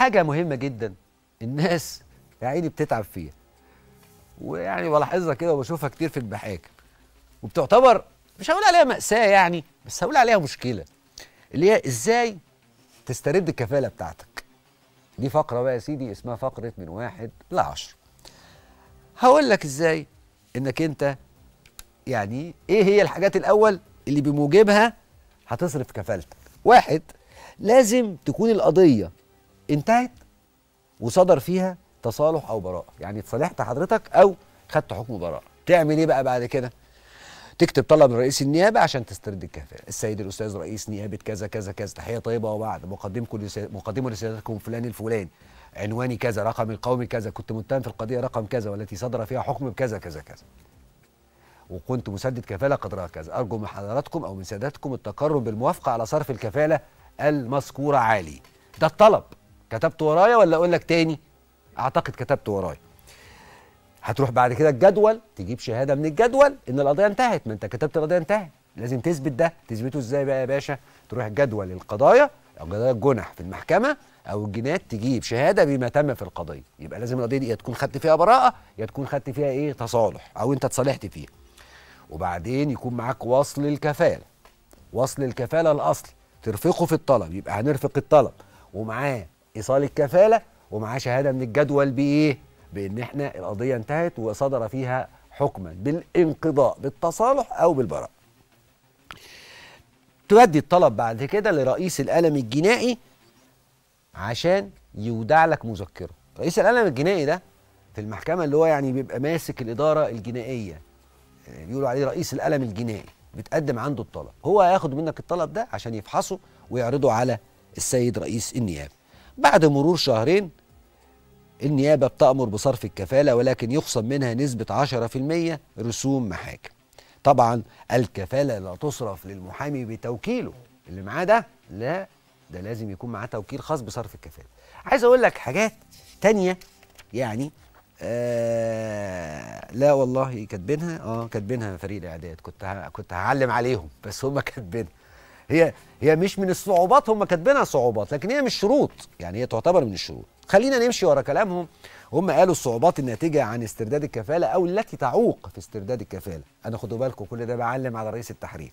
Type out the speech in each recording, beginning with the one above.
حاجه مهمه جدا الناس يا عيني بتتعب فيها ويعني بلاحظها كده وبشوفها كتير في البحاكم وبتعتبر مش هقول عليها مأساة يعني بس هقول عليها مشكلة اللي هي ازاي تسترد الكفالة بتاعتك دي فقرة بقى يا سيدي اسمها فقرة من واحد لعشرة هقول لك ازاي انك انت يعني ايه هي الحاجات الاول اللي بموجبها هتصرف كفالتك واحد لازم تكون القضية انتهت وصدر فيها تصالح او براءه يعني اتصالحت حضرتك او خدت حكم براءه تعمل ايه بقى بعد كده تكتب طلب لرئيس النيابه عشان تسترد الكفاءه السيد الاستاذ رئيس نيابه كذا كذا كذا تحيه طيبه وبعد مقدمكم مقدمه لسيادتكم فلان الفلاني عنواني كذا رقم القومي كذا كنت متهم في القضيه رقم كذا والتي صدر فيها حكم بكذا كذا كذا وكنت مسدد كفاله قدرها كذا ارجو من حضراتكم او من سادتكم التقرب بالموافقه على صرف الكفاله المذكوره عالي ده الطلب كتبت ورايا ولا اقول لك تاني اعتقد كتبت ورايا هتروح بعد كده الجدول تجيب شهاده من الجدول ان القضيه انتهت ما انت كتبت القضيه انتهت لازم تثبت ده تثبته ازاي بقى يا باشا تروح جدول القضايا او قضايا الجنح في المحكمه او الجنات تجيب شهاده بما تم في القضيه يبقى لازم القضيه دي يا تكون خدت فيها براءه يا تكون خدت فيها ايه تصالح او انت اتصالحت فيها وبعدين يكون معاك وصل الكفاله وصل الكفاله الاصلي ترفقه في الطلب يبقى هنرفق الطلب ومعاه ايصال الكفاله ومعاه شهاده من الجدول بايه؟ بان احنا القضيه انتهت وصدر فيها حكما بالانقضاء بالتصالح او بالبراءه. تودي الطلب بعد كده لرئيس القلم الجنائي عشان يودع لك مذكره. رئيس القلم الجنائي ده في المحكمه اللي هو يعني بيبقى ماسك الاداره الجنائيه بيقولوا عليه رئيس القلم الجنائي بتقدم عنده الطلب هو هياخد منك الطلب ده عشان يفحصه ويعرضه على السيد رئيس النيابه بعد مرور شهرين النيابة بتأمر بصرف الكفالة ولكن يخصم منها نسبة 10% رسوم محاكم طبعا الكفالة لا تصرف للمحامي بتوكيله اللي معاه ده لا ده لازم يكون معاه توكيل خاص بصرف الكفالة عايز أقول لك حاجات تانية يعني آه لا والله كاتبينها اه كاتبينها فريق الاعداد كنت كنت هعلم عليهم بس هم كاتبينها هي هي مش من الصعوبات هم كاتبينها صعوبات لكن هي مش شروط يعني هي تعتبر من الشروط خلينا نمشي ورا كلامهم هم قالوا الصعوبات الناتجه عن استرداد الكفاله او التي تعوق في استرداد الكفاله انا خدوا بالكم كل ده بعلم على رئيس التحرير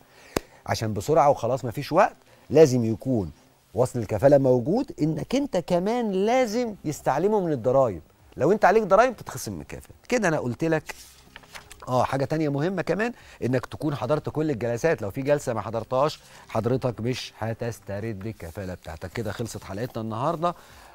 عشان بسرعه وخلاص مفيش وقت لازم يكون وصل الكفاله موجود انك انت كمان لازم يستعلمه من الضرايب لو انت عليك ضرايب تتخصم من الكفاله كده انا قلت لك اه حاجه تانية مهمه كمان انك تكون حضرت كل الجلسات لو في جلسه ما حضرتهاش حضرتك مش هتسترد الكفاله بتاعتك كده خلصت حلقتنا النهارده